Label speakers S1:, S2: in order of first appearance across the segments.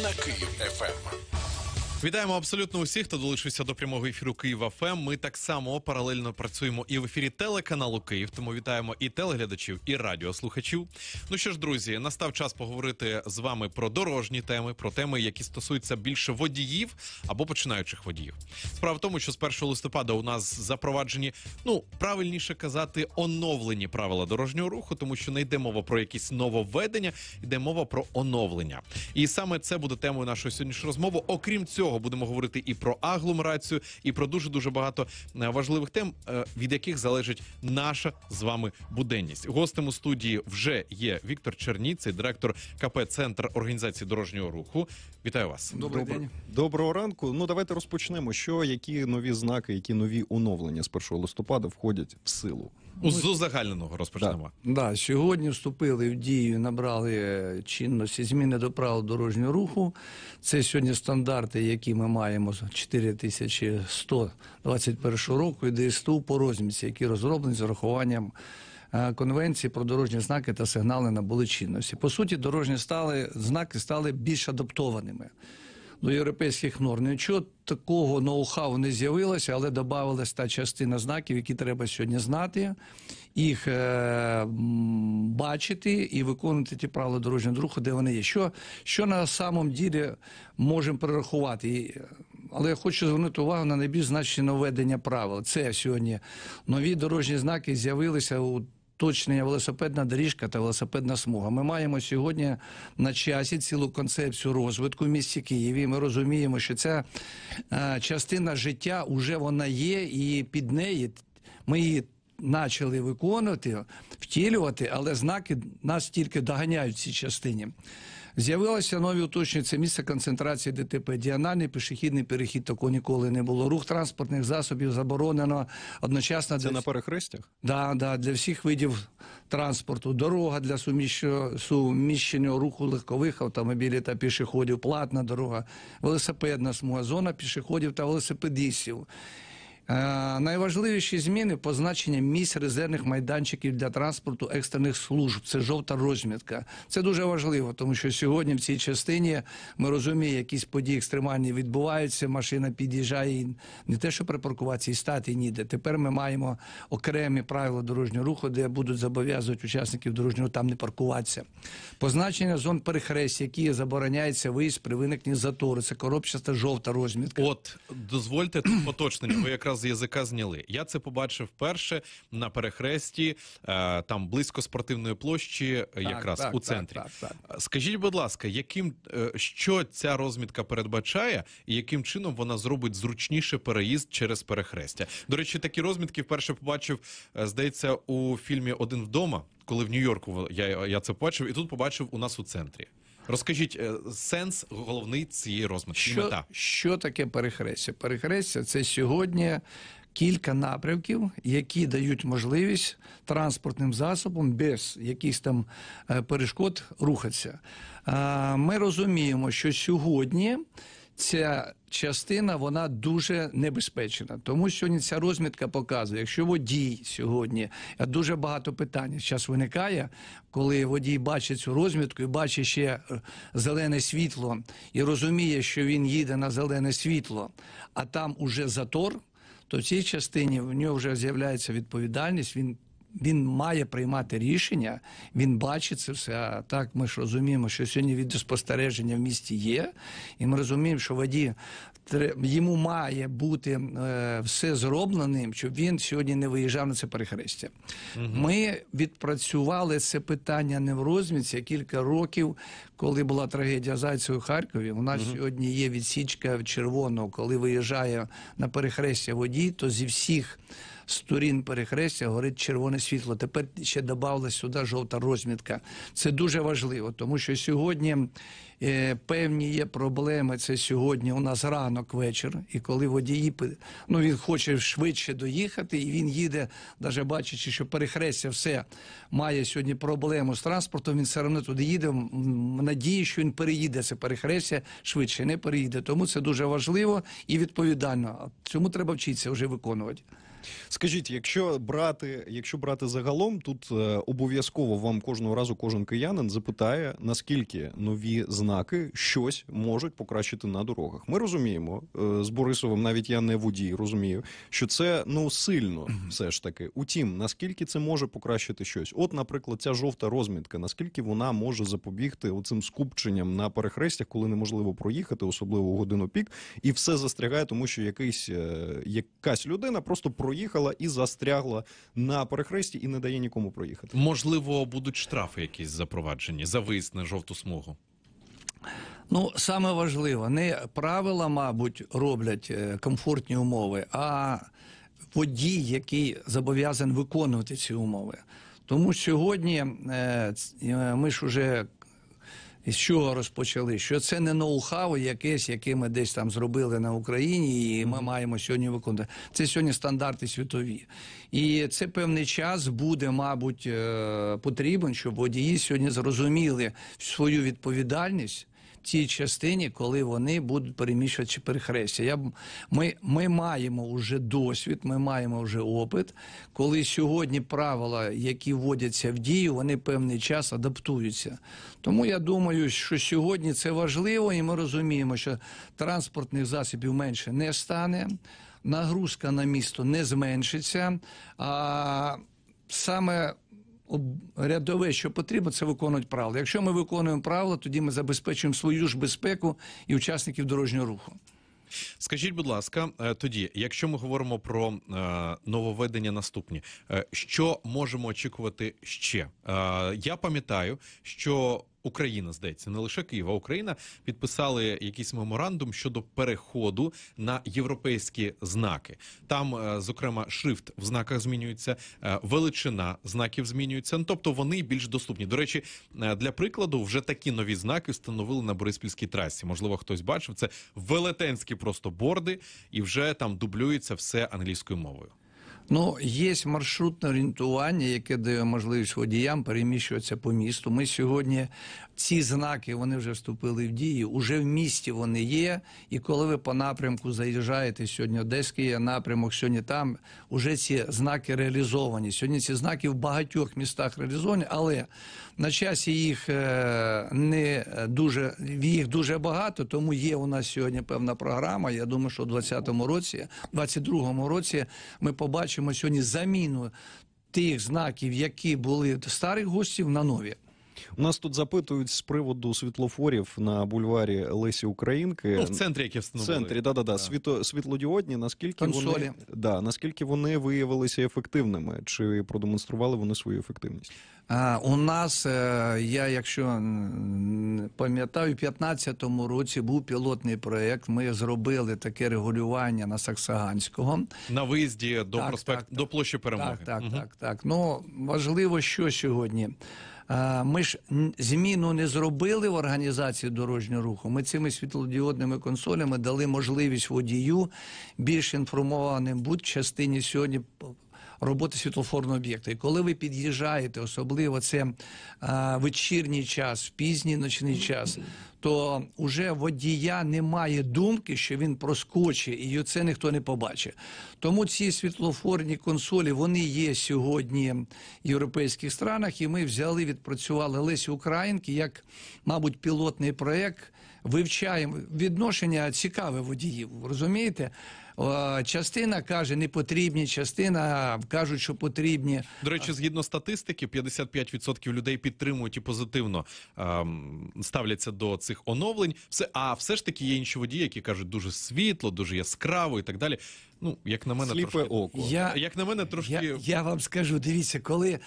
S1: na Crio FM. Вітаємо абсолютно усіх, хто долучився до прямого ефіру Києва ФМ. Ми так само паралельно працюємо і в ефірі телеканалу Київ. Тому вітаємо і телеглядачів, і радіослухачів. Ну що ж, друзі, настав час поговорити з вами про дорожні теми, про теми, які стосуються більше водіїв або починаючих водіїв. Справа в тому, що з 1 листопада у нас запроваджені, ну правильніше казати, оновлені правила дорожнього руху, тому що не йде мова про якісь нововведення, йде мова про оновлення. І саме це буде темою нашої сьогоднішньої розмови. Окрім цього цього будемо говорити і про агломерацію, і про дуже дуже багато е, важливих тем, е, від яких залежить наша з вами буденність. Гостем у студії вже є Віктор Черніцей, директор КП Центр організації дорожнього руху. Вітаю вас. Добрий Добр... день.
S2: Доброго ранку. Ну давайте розпочнемо. Що які нові знаки, які нові оновлення з 1 листопада входять в силу.
S1: У ну, з узагальненого розпочнемо.
S3: Да, да, Сьогодні вступили в дію, набрали чинності зміни до правил дорожнього руху. Це сьогодні стандарти, які ми маємо з 4121 року і ДСТУ по розмірці, які розроблені з урахуванням е, конвенції про дорожні знаки та сигнали набули чинності. По суті, дорожні стали знаки стали більш адаптованими до ну, європейських норм. Ну, нічого такого ноу-хау не з'явилося, але додавалася та частина знаків, які треба сьогодні знати, їх е бачити і виконувати ті правила дорожнього руху, де вони є. Що що на самом ділі можемо перерахувати? Але я хочу звернути увагу на найбільш значні новедення правил. Це сьогодні нові дорожні знаки з'явилися у уточнення велосипедна доріжка та велосипедна смуга. Ми маємо сьогодні на часі цілу концепцію розвитку в місті Києві. Ми розуміємо, що ця е, частина життя вже вона є, і під неї ми її. почали виконувати, втілювати, але знаки нас тільки доганяють в цій частині. З'явилися нові уточні. Це місце концентрації ДТП. Діанальний пішохідний перехід такого ніколи не було. Рух транспортних засобів заборонено одночасно Це для... на перехрестях. Да, да, для всіх видів транспорту. Дорога для суміщ... суміщення руху легкових автомобілів та пішоходів. Платна дорога, велосипедна смуга, зона пішоходів та велосипедистів. Е, найважливіші зміни позначення місць резервних майданчиків для транспорту екстрених служб. Це жовта розмітка. Це дуже важливо, тому що сьогодні в цій частині ми розуміємо, якісь події екстремальні відбуваються. Машина під'їжджає і не те, що припаркуватися і стати ніде. Тепер ми маємо окремі правила дорожнього руху, де будуть зобов'язувати учасників дорожнього там не паркуватися. Позначення зон перехрест, які забороняється виїзд при виникненні затору. Це коробчаста жовта розмітка. От
S1: дозвольте тут поточнення. Ви якраз язика з язика зняли. Я це побачив перше на перехресті, е, там близько спортивної площі, е, якраз так, у центрі. Так, так, так. Е, скажіть, будь ласка, яким що ця розмітка передбачає, і яким чином вона зробить зручніше переїзд через перехрестя? До речі, такі розмітки вперше побачив, здається, у фільмі Один вдома, коли в Нью-Йорку я, я це бачив, і тут побачив у нас у центрі. Розкажіть е, сенс головний цієї розмітки. Що, мета.
S3: що таке перехрестя? Перехрестя це сьогодні кілька напрямків, які дають можливість транспортним засобам без якихось там е, перешкод рухатися. Ми розуміємо, що сьогодні ця частина вона дуже небезпечна, тому що ця розмітка показує, якщо водій сьогодні я дуже багато питань зараз виникає, коли водій бачить цю розмітку і бачить ще е, зелене світло і розуміє, що він їде на зелене світло, а там уже затор. То в цій частині в нього вже з'являється відповідальність. Він він має приймати рішення, він бачить це все. А так ми ж розуміємо, що сьогодні відеоспостереження в місті є, і ми розуміємо, що воді йому має бути е, все зробленим, щоб він сьогодні не виїжджав на це перехрестя. Угу. Ми відпрацювали це питання не в розміці кілька років, коли була трагедія Зайцева в Харкові. У нас угу. сьогодні є відсічка червоного, коли виїжджає на перехрестя водій, то зі всіх сторін перехрестя горить червоне світло. Тепер ще додавала сюди жовта розмітка. Це дуже важливо, тому що сьогодні е, певні є проблеми. Це сьогодні у нас ранок вечір, і коли водії ну він хоче швидше доїхати, і він їде, навіть бачачи, що перехрестя все має сьогодні проблему з транспортом. Він все одно туди їде. в Надії, що він переїде це перехрестя швидше, не переїде. Тому це дуже важливо і відповідально. Цьому треба вчитися вже виконувати. Скажіть, якщо брати,
S2: якщо брати загалом, тут е, обов'язково вам кожного разу кожен киянин запитає, наскільки нові знаки щось можуть покращити на дорогах. Ми розуміємо е, з Борисовим, навіть я не водій, розумію, що це ну сильно все ж таки. Утім, наскільки це може покращити щось? От, наприклад, ця жовта розмітка, наскільки вона може запобігти оцим скупченням на перехрестях, коли неможливо проїхати, особливо у годину пік, і все застрягає, тому що якийсь е, якась людина просто про проїхала і застрягла на
S1: перехресті і не дає нікому проїхати. Можливо, будуть штрафи якісь запроваджені за виїзд на жовту
S3: смугу. Ну, саме важливо, не правила, мабуть, роблять е, комфортні умови, а водій, який зобов'язаний виконувати ці умови. Тому сьогодні е, е, ми ж уже з чого розпочали? Що це не ноу-хау якесь, яке ми десь там зробили на Україні, і ми маємо сьогодні виконати Це сьогодні стандарти світові, і це певний час буде, мабуть, е, потрібен, щоб водії сьогодні зрозуміли свою відповідальність тій частині, коли вони будуть переміщувачі перехрестя. Я ми, ми маємо вже досвід, ми маємо вже опит, коли сьогодні правила, які вводяться в дію, вони певний час адаптуються. Тому я думаю, що сьогодні це важливо, і ми розуміємо, що транспортних засобів менше не стане. Нагрузка на місто не зменшиться, а саме рядове, що потрібно, це виконувати правила. Якщо ми виконуємо правила, тоді ми забезпечуємо свою ж безпеку і учасників дорожнього руху.
S1: Скажіть, будь ласка, е, тоді, якщо ми говоримо про е, нововведення наступні, е, що можемо очікувати ще? Я пам'ятаю, що Україна здається, не лише Києва, Україна підписали якийсь меморандум щодо переходу на європейські знаки. Там, е, зокрема, шрифт в знаках змінюється, е, величина знаків змінюється. Ну, тобто вони більш доступні. До речі, е, для прикладу вже такі нові знаки встановили на Бориспільській трасі. Можливо, хтось бачив це велетенські просто борди, і вже там дублюється все англійською мовою.
S3: Ну, є маршрутне орієнтування, яке дає можливість водіям переміщуватися по місту. Ми сьогодні ці знаки вони вже вступили в дію, уже в місті вони є. І коли ви по напрямку заїжджаєте сьогодні, Одеський є напрямок, сьогодні там уже ці знаки реалізовані. Сьогодні ці знаки в багатьох містах реалізовані, але на часі їх е, не дуже їх дуже багато, тому є у нас сьогодні певна програма. Я думаю, що у 2020 році, 2022 році, ми побачимо сьогодні заміну тих знаків, які були старих гостів, на нові. У нас тут запитують з приводу
S2: світлофорів на бульварі Лесі Українки. Ну, в центрі які встановили. В центрі, да, да, да. Світо, світлодіодні, наскільки вони, да, наскільки вони виявилися ефективними? Чи
S3: продемонстрували вони свою ефективність? А, У нас, е, я якщо пам'ятаю, у 15 році був пілотний проєкт. Ми зробили таке регулювання на Саксаганського. На виїзді до так, проспект, так, до площі перемоги. Так, так, угу. так, так. Ну, важливо, що сьогодні. Е, ми ж зміну не зробили в організації дорожнього руху. Ми цими світлодіодними консолями дали можливість водію більш інформованим бути частині сьогодні роботи світлофорного об'єкта. І коли ви під'їжджаєте, особливо це а, вечірній час, пізній ночний час, то вже водія не має думки, що він проскочить, і це ніхто не побачить. Тому ці світлофорні консолі вони є сьогодні в європейських странах, і ми взяли, відпрацювали Лесі Українки як, мабуть, пілотний проект. Вивчаємо відношення цікаве водіїв, розумієте? Частина каже, не потрібні, частина кажуть, що потрібні.
S1: До речі, згідно статистики, 55% людей підтримують і позитивно ем, ставляться до цих оновлень. Все, а все ж таки є інші водії, які кажуть, дуже світло, дуже
S3: яскраво і так далі. Ну, як на мене, сліпе трошки, око. Я, як на мене, трошки я, я вам скажу. Дивіться, коли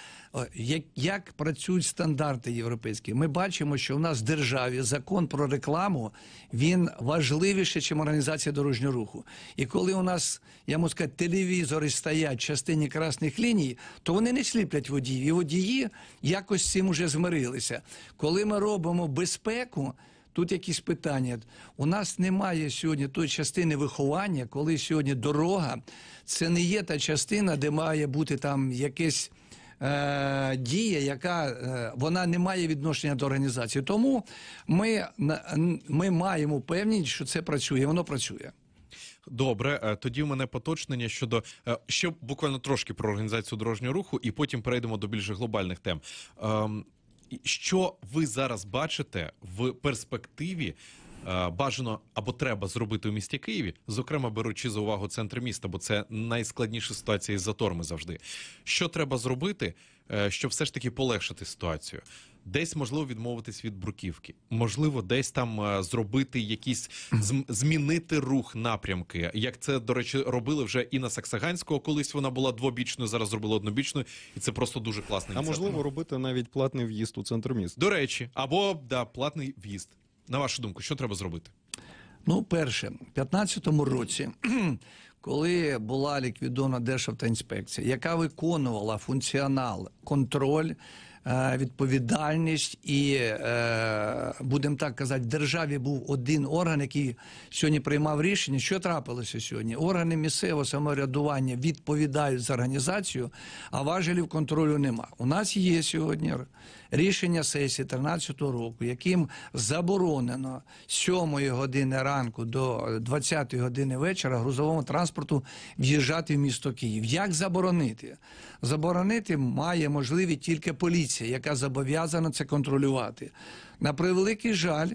S3: як, як працюють стандарти європейські, ми бачимо, що в нас в державі закон про рекламу він важливіше, ніж організація дорожнього руху. І коли у нас я можу сказати, телевізори стоять в частині красних ліній, то вони не сліплять водіїв. І водії якось цим уже змирилися. Коли ми робимо безпеку. Тут якісь питання. У нас немає сьогодні тої частини виховання, коли сьогодні дорога це не є та частина, де має бути там якесь. Е, дія, яка е, вона не має відношення до організації, тому ми ми маємо певність, що це працює. Воно працює
S1: добре. Е, тоді в мене поточнення щодо ще буквально трошки про організацію дорожнього руху, і потім перейдемо до більш глобальних тем. Ем, що ви зараз бачите в перспективі? Е, бажано або треба зробити у місті Києві, зокрема беручи за увагу центр міста, бо це найскладніша ситуація із заторми завжди. Що треба зробити, е, щоб все ж таки полегшити ситуацію? десь можливо відмовитись від бруківки, можливо, десь там е, зробити якісь змінити рух напрямки. Як це до речі, робили вже і на Саксаганського, колись вона була двобічною, зараз зробила однобічною, і це просто дуже класно. А можливо
S2: робити навіть платний в'їзд у центр міста.
S1: До речі, або да платний в'їзд. На вашу думку, що треба зробити?
S3: Ну, перше, в 15-му році, коли була ліквідована інспекція, яка виконувала функціонал контроль Е, відповідальність, і е, будемо так казати, в державі був один орган, який сьогодні приймав рішення, що трапилося сьогодні. Органи місцевого самоврядування відповідають за організацію, а важелів контролю нема. У нас є сьогодні рішення сесії 13 року, яким заборонено 7 години ранку до 20 години вечора грузовому транспорту в'їжджати в місто Київ. Як заборонити? Заборонити має можливість тільки поліція поліція, яка зобов'язана це контролювати. На превеликий жаль,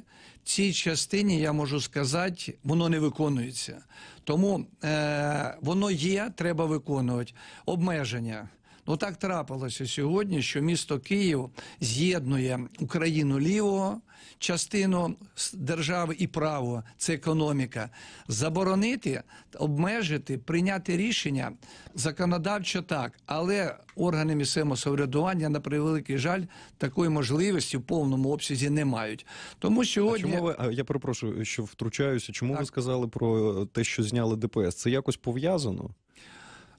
S3: цій частині я можу сказати, воно не виконується, тому е, воно є, треба виконувати обмеження. Ну так трапилося сьогодні, що місто Київ з'єднує Україну лівого частину держави і право це економіка. Заборонити, обмежити, прийняти рішення законодавчо так, але органи місцевого самоврядування, на превеликий жаль, такої можливості в повному обсязі не мають. Тому сьогодні а чому ви я перепрошую, що втручаюся. Чому так. ви сказали про те, що зняли ДПС? Це якось пов'язано?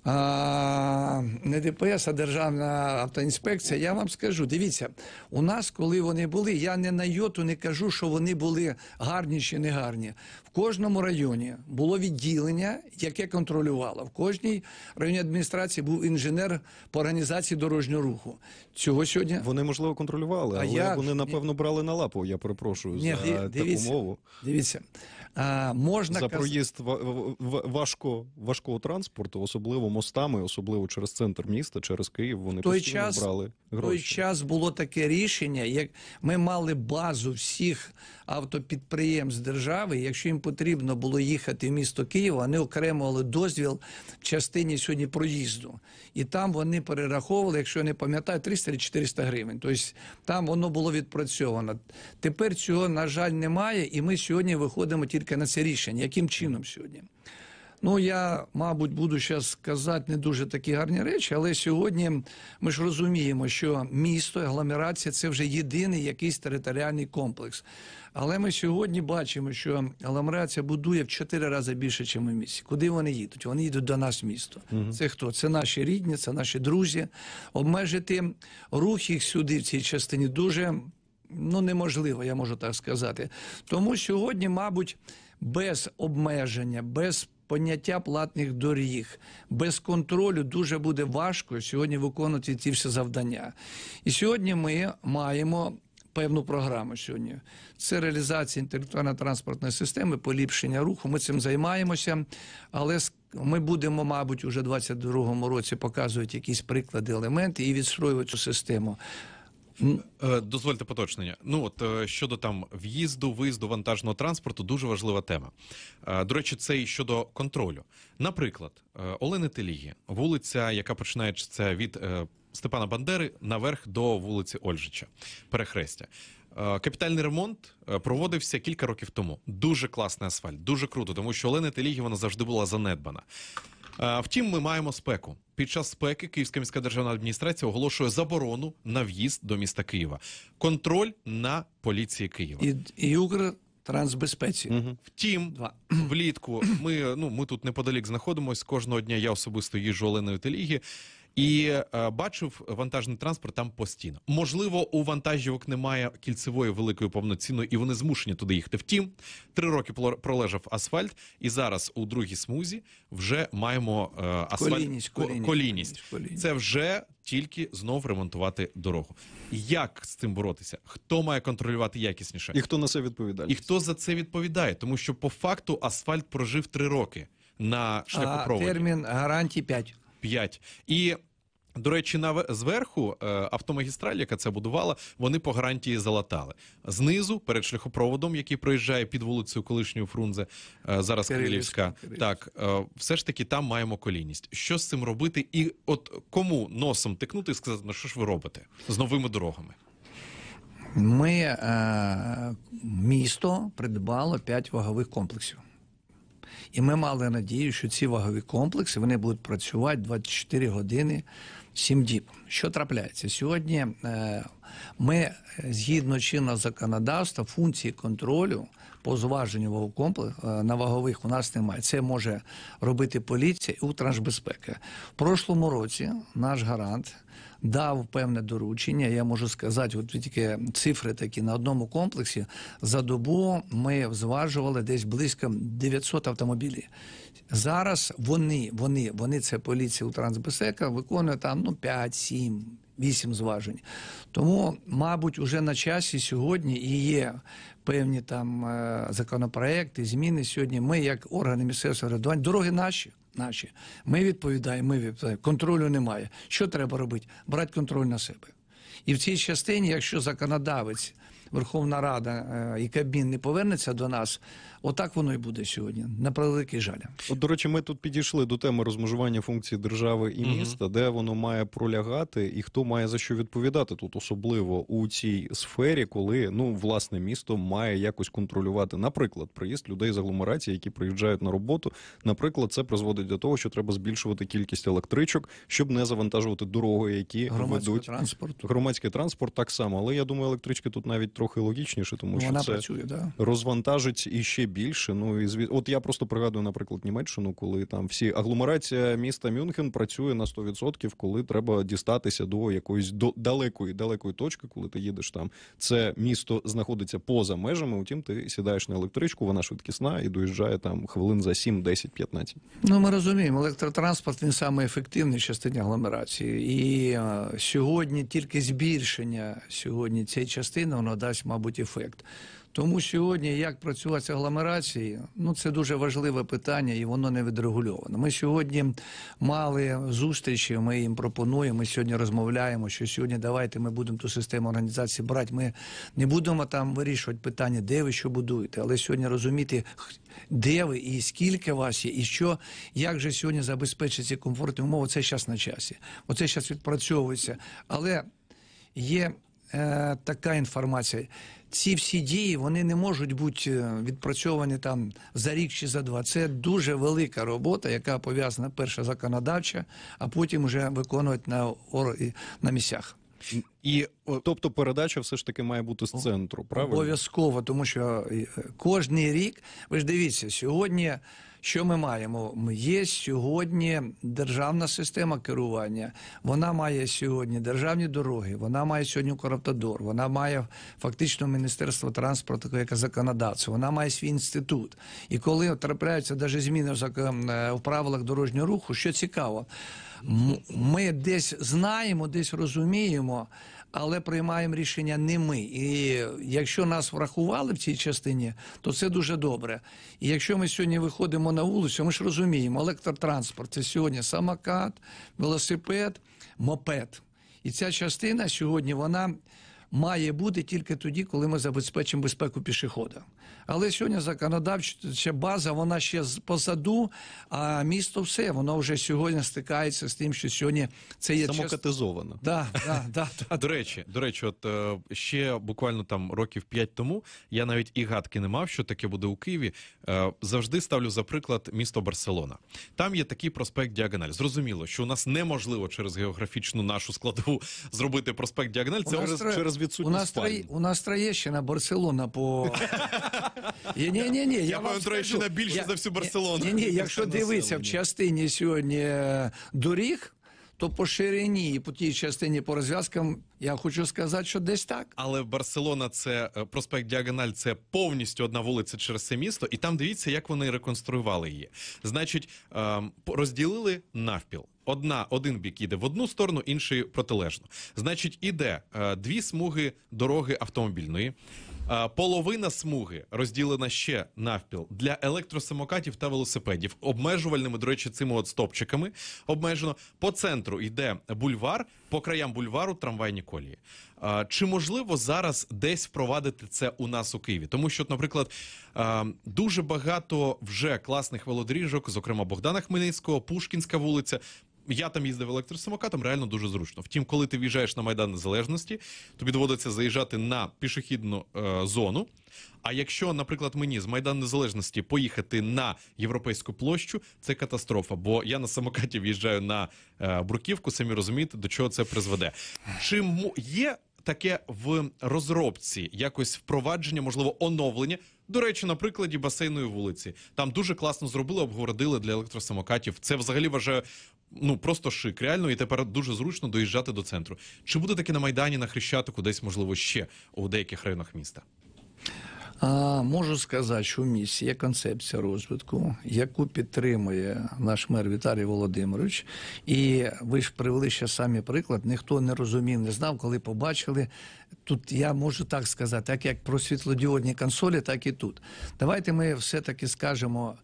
S3: а, не ДПС, а Державна автоінспекція. Я вам скажу, дивіться, у нас, коли вони були, я не на йоту не кажу, що вони були гарні чи не гарні. В кожному районі було відділення, яке контролювало. В кожній районі адміністрації був інженер по організації дорожнього руху. Цього сьогодні вони можливо контролювали, але я... вони
S2: напевно брали на лапу. Я перепрошую Ні, за дивіться, таку мову. Дивіться. А, можна За проїзд важко, важкого транспорту, особливо мостами, особливо через центр міста, через Київ. Вони той постійно час, брали гроші. Той
S3: час було таке рішення, як ми мали базу всіх автопідприємств держави. Якщо їм потрібно було їхати в місто Києва, вони окремували дозвіл в частині сьогодні проїзду, і там вони перераховували, якщо я не пам'ятаю, 300 чи 400 гривень. Тобто там воно було відпрацьовано. Тепер цього на жаль немає, і ми сьогодні виходимо тільки тільки на це рішення. Яким чином сьогодні? Ну, я, мабуть, буду зараз казати не дуже такі гарні речі, але сьогодні ми ж розуміємо, що місто, агломерація це вже єдиний якийсь територіальний комплекс. Але ми сьогодні бачимо, що агломерація будує в чотири рази більше, ніж у місті. Куди вони їдуть? Вони їдуть до нас в місто. Угу. Це хто? Це наші рідні, це наші друзі. Обмежити рух їх сюди в цій частині дуже ну неможливо, я можу так сказати. Тому сьогодні, мабуть, без обмеження, без Поняття платних доріг без контролю дуже буде важко сьогодні виконувати ці всі завдання. І сьогодні ми маємо певну програму. Сьогодні це реалізація інтелектуально-транспортної системи, поліпшення руху. Ми цим займаємося, але ми будемо, мабуть, уже 22-му році показувати якісь приклади, елементи і відстроювати цю систему.
S1: Е, дозвольте поточнення.
S3: Ну от е, щодо там
S1: в'їзду, виїзду вантажного транспорту, дуже важлива тема. Е, до речі, це і щодо контролю. Наприклад, Олени Телігі, вулиця, яка починається від Степана Бандери наверх до вулиці Ольжича, перехрестя. Капітальний ремонт проводився кілька років тому. Дуже класний асфальт, дуже круто, тому що Олени Телігі вона завжди була занедбана. Втім, ми маємо спеку під час спеки Київська міська державна адміністрація оголошує заборону на в'їзд до міста Києва. Контроль на поліції Києва
S3: і, і Укр... Трансбезпеці, угу.
S1: втім, Два. влітку ми ну ми тут неподалік знаходимось. Кожного дня я особисто їжу Оленою Телігі і е, бачив вантажний транспорт там постійно. Можливо, у вантажівок немає кільцевої великої повноцінної, і вони змушені туди їхати. Втім, три роки пролежав асфальт, і зараз у другій смузі вже маємо е, асфальт коліність, коліність. коліність. коліність. Це вже тільки знов ремонтувати дорогу. Як з цим боротися? Хто має контролювати якісніше? І хто на це відповідає? І хто за це відповідає? Тому що по факту асфальт прожив три роки. На шляхопроводі. А термін гарантії 5. П'ять І до речі, на зверху е, автомагістраль, яка це будувала, вони по гарантії залатали. Знизу, перед шляхопроводом, який проїжджає під вулицею колишньої Фрунзе, е, зараз Кирилівська, так е, все ж таки там маємо колійність. Що з цим робити, і от кому носом тикнути і сказати, ну що ж ви робите з новими дорогами?
S3: Ми місто придбало п'ять вагових комплексів. І ми мали надію, що ці вагові комплекси вони будуть працювати 24 години 7 діб. Що трапляється сьогодні? Е, ми е, згідно чинного законодавства функції контролю по зваженню вагокомплексу е, на вагових у нас немає. Це може робити поліція і Утрансбезпека. В прошлому році наш гарант дав певне доручення. Я можу сказати, от тільки цифри такі на одному комплексі за добу ми зважували десь близько 900 автомобілів. Зараз вони, вони, вони це поліція у Ультранзбесека, виконує там ну 5-7. 8 зважень, тому, мабуть, уже на часі сьогодні і є певні там е, законопроекти, зміни. Сьогодні ми, як органи місцевого рядування, дороги наші наші. Ми відповідаємо, ми відповідаємо. Е, контролю немає. Що треба робити? Брати контроль на себе. І в цій частині, якщо законодавець, Верховна Рада е, і Кабмін не повернеться до нас Отак воно і буде сьогодні. На превеликий жаль. От, до речі,
S2: ми тут підійшли до теми розмежування функцій держави і міста, угу. де воно має пролягати, і хто має за що відповідати тут, особливо у цій сфері, коли ну власне місто має якось контролювати, наприклад, приїзд людей з агломерації, які приїжджають на роботу. Наприклад, це призводить до того, що треба збільшувати кількість електричок, щоб не завантажувати дороги, які громадський ведуть транспорт. Громадський транспорт так само, але я думаю, електрички тут навіть трохи логічніше, тому ну, що це працює, да. розвантажить і ще більше. Ну і зві... от я просто пригадую, наприклад, Німеччину, коли там всі агломерація міста Мюнхен працює на 100%, коли треба дістатися до якоїсь до далекої далекої точки, коли ти їдеш там. Це місто знаходиться поза межами. Утім, ти сідаєш на електричку, вона швидкісна і доїжджає там хвилин за 7, 10, 15.
S3: Ну ми розуміємо, електротранспорт він саме ефективний в частині агломерації. І сьогодні тільки збільшення сьогодні цієї частини воно дасть, мабуть, ефект. Тому сьогодні, як працювати з агломерацією, ну це дуже важливе питання, і воно не відрегульовано. Ми сьогодні мали зустрічі. Ми їм пропонуємо. Ми сьогодні розмовляємо, що сьогодні давайте ми будемо ту систему організації брати. Ми не будемо там вирішувати питання, де ви що будуєте, але сьогодні розуміти, де ви і скільки вас є, і що як же сьогодні забезпечити ці комфортні умови. Це зараз на часі. Оце зараз відпрацьовується, але є е, така інформація ці всі дії вони не можуть бути е, відпрацьовані там за рік чи за два. Це дуже велика робота, яка пов'язана перша законодавча, а потім вже виконувати на на місцях. І тобто передача все ж таки має бути з центру, правильно? обов'язково, тому що е, кожний рік ви ж дивіться сьогодні. Що ми маємо? Є сьогодні державна система керування. Вона має сьогодні державні дороги. Вона має сьогодні Коротодор. Вона має фактично міністерство транспорту, яке законодавство. Вона має свій інститут. І коли трапляються навіть зміни ем, е, в правилах дорожнього руху, що цікаво, ми десь знаємо, десь розуміємо але приймаємо рішення не ми. І якщо нас врахували в цій частині, то це дуже добре. І якщо ми сьогодні виходимо на вулицю, ми ж розуміємо, електротранспорт це сьогодні самокат, велосипед, мопед. І ця частина сьогодні вона має бути тільки тоді, коли ми забезпечимо безпеку пішохода. Але сьогодні законодавча база, вона ще позаду, а місто все, воно вже сьогодні стикається з тим, що сьогодні це є самокатизовано. Да,
S1: да, да, да. До речі, до речі, от е, ще буквально там років п'ять тому я навіть і гадки не мав, що таке буде у Києві. Е, завжди ставлю за приклад місто Барселона. Там є такий проспект Діагональ. Зрозуміло, що у нас неможливо через географічну нашу складову зробити проспект Діагональ. Це у нас через, троє, через відсутність у нас троє,
S3: у нас Троєщина, Барселона по Ні-ні-ні. Я вам Троєщина більше за всю Барселону. Ні, ні, якщо дивитися в частині сьогодні е, доріг. То по ширині і по тій частині по розв'язкам я хочу сказати, що десь так.
S1: Але Барселона, це е, проспект Діагональ, це повністю одна вулиця через це місто, і там дивіться, як вони реконструювали її. Значить, ем, розділили навпіл. Одна один бік іде в одну сторону, інший протилежно. Значить, іде е, дві смуги дороги автомобільної. Половина смуги розділена ще навпіл для електросамокатів та велосипедів, обмежувальними, до речі, цими от стопчиками обмежено. По центру йде бульвар, по краям бульвару трамвайні колії. Чи можливо зараз десь впровадити це у нас у Києві? Тому що, наприклад, дуже багато вже класних велодоріжок, зокрема Богдана Хмельницького, Пушкінська вулиця, я там їздив електросамокатом, реально дуже зручно. Втім, коли ти в'їжджаєш на Майдан Незалежності, тобі доводиться заїжджати на пішохідну е, зону. А якщо, наприклад, мені з Майдан Незалежності поїхати на європейську площу, це катастрофа. Бо я на самокаті в'їжджаю на е, Бруківку, самі розумієте, до чого це призведе. Чим є таке в розробці, якось впровадження, можливо, оновлення. До речі, на прикладі басейної вулиці там дуже класно зробили, обгородили для електросамокатів. Це взагалі вважаю, ну просто шик, реально, і тепер дуже зручно доїжджати до центру. Чи буде таке на майдані на Хрещатику, десь можливо ще у деяких районах міста?
S3: Можу сказати, що в місті є концепція розвитку, яку підтримує наш мер Віталій Володимирович. І ви ж привели ще самі приклад. Ніхто не розумів, не знав, коли побачили. Тут я можу так сказати, так як про світлодіодні консолі, так і тут. Давайте ми все-таки скажемо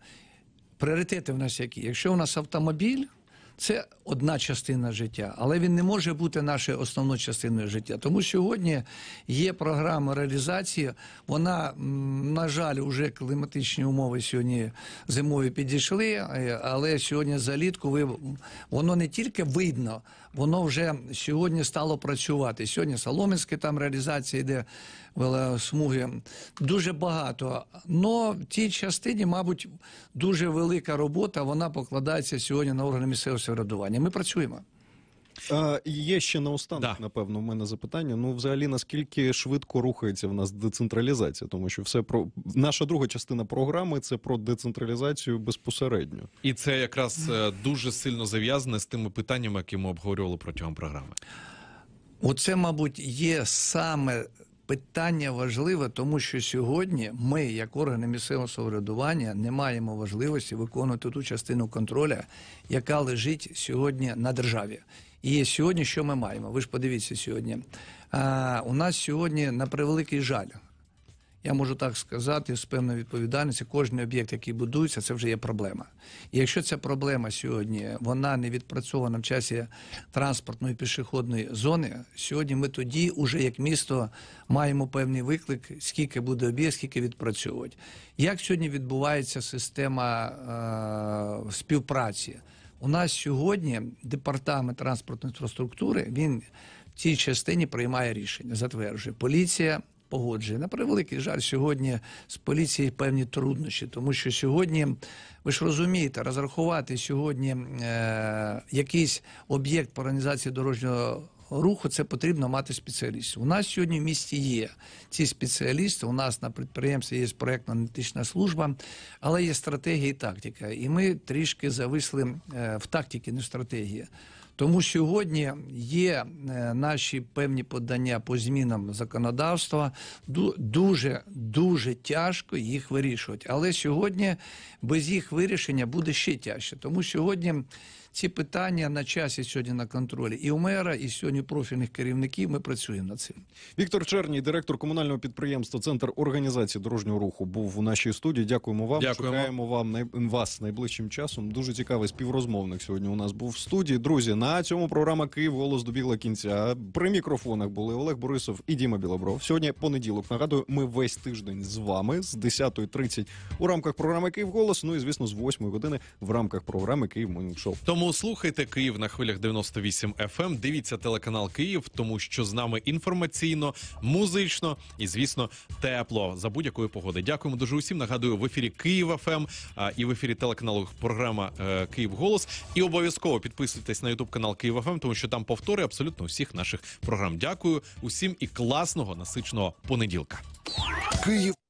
S3: пріоритети в нас, які якщо у нас автомобіль. Це одна частина життя, але він не може бути нашою основною частиною життя. Тому сьогодні є програма реалізації. Вона на жаль, уже кліматичні умови сьогодні зимою підійшли, е, але сьогодні залітку ви воно не тільки видно, воно вже сьогодні стало працювати. Сьогодні Соломенське там реалізація йде велосмуги. Дуже багато. Но в тій частині, мабуть, дуже велика робота. Вона покладається сьогодні на органи місцевого самоврядування питання. Ми працюємо. А, Є ще наостанок,
S2: да. напевно, в мене запитання. Ну, взагалі, наскільки швидко рухається в нас децентралізація, тому що все про наша друга частина програми це про децентралізацію безпосередньо,
S1: і це якраз е, дуже сильно зав'язане з тими питаннями, які ми обговорювали протягом програми.
S3: Оце, мабуть, є саме Питання важливе, тому що сьогодні ми, як органи місцевого самоврядування, не маємо можливості виконувати ту частину контролю, яка лежить сьогодні на державі. І сьогодні, що ми маємо? Ви ж подивіться сьогодні. А, У нас сьогодні на превеликий жаль я можу так сказати, з певною відповідальністю, кожен об'єкт, який будується, це вже є проблема. І якщо ця проблема сьогодні вона не відпрацьована в часі транспортної пішохідної зони, сьогодні ми тоді, уже як місто, маємо певний виклик, скільки буде об'єкт, скільки відпрацьовувати. Як сьогодні відбувається система е, співпраці? У нас сьогодні департамент транспортної інфраструктури він в цій частині приймає рішення, затверджує поліція погоджує. На превеликий жаль, сьогодні з поліції певні труднощі, тому що сьогодні, ви ж розумієте, розрахувати сьогодні е, якийсь об'єкт по організації дорожнього. Руху це потрібно мати спеціалістів. У нас сьогодні в місті є ці спеціалісти. У нас на підприємстві є проєктно-аналітична служба, але є стратегія і тактика. І ми трішки зависли е, в тактиці, не в стратегії. Тому сьогодні є е, наші певні подання по змінам законодавства. Дуже дуже тяжко їх вирішувати. Але сьогодні без їх вирішення буде ще тяжче. Тому сьогодні ці питання на часі сьогодні на контролі і у мера, і сьогодні профільних керівників. Ми працюємо над цим.
S2: Віктор Черній, директор комунального підприємства, центр організації дорожнього руху, був у нашій студії. Дякуємо вам. Дякуємо.
S3: Шукаємо вам
S2: вас найближчим часом. Дуже цікавий співрозмовник сьогодні. У нас був в студії. Друзі, на цьому програма Київ голос добігла кінця. При мікрофонах були Олег Борисов і Діма Білобров. Сьогодні понеділок. Нагадую, ми весь тиждень з вами з 10.30 у рамках програми Київ голос. Ну і звісно, з 8 години в рамках
S1: програми Київ Монінг Шоу. Тому слухайте Київ на хвилях 98 FM, ем. Дивіться телеканал Київ, тому що з нами інформаційно, музично і, звісно, тепло за будь-якої погоди. Дякуємо дуже усім. Нагадую, в ефірі Київ ФМ ем, і в ефірі телеканалу програма е, Київ Голос. І обов'язково підписуйтесь на Ютуб канал Київ ФМ, ем, тому що там повтори абсолютно усіх наших програм. Дякую усім і класного насиченого понеділка. Київ.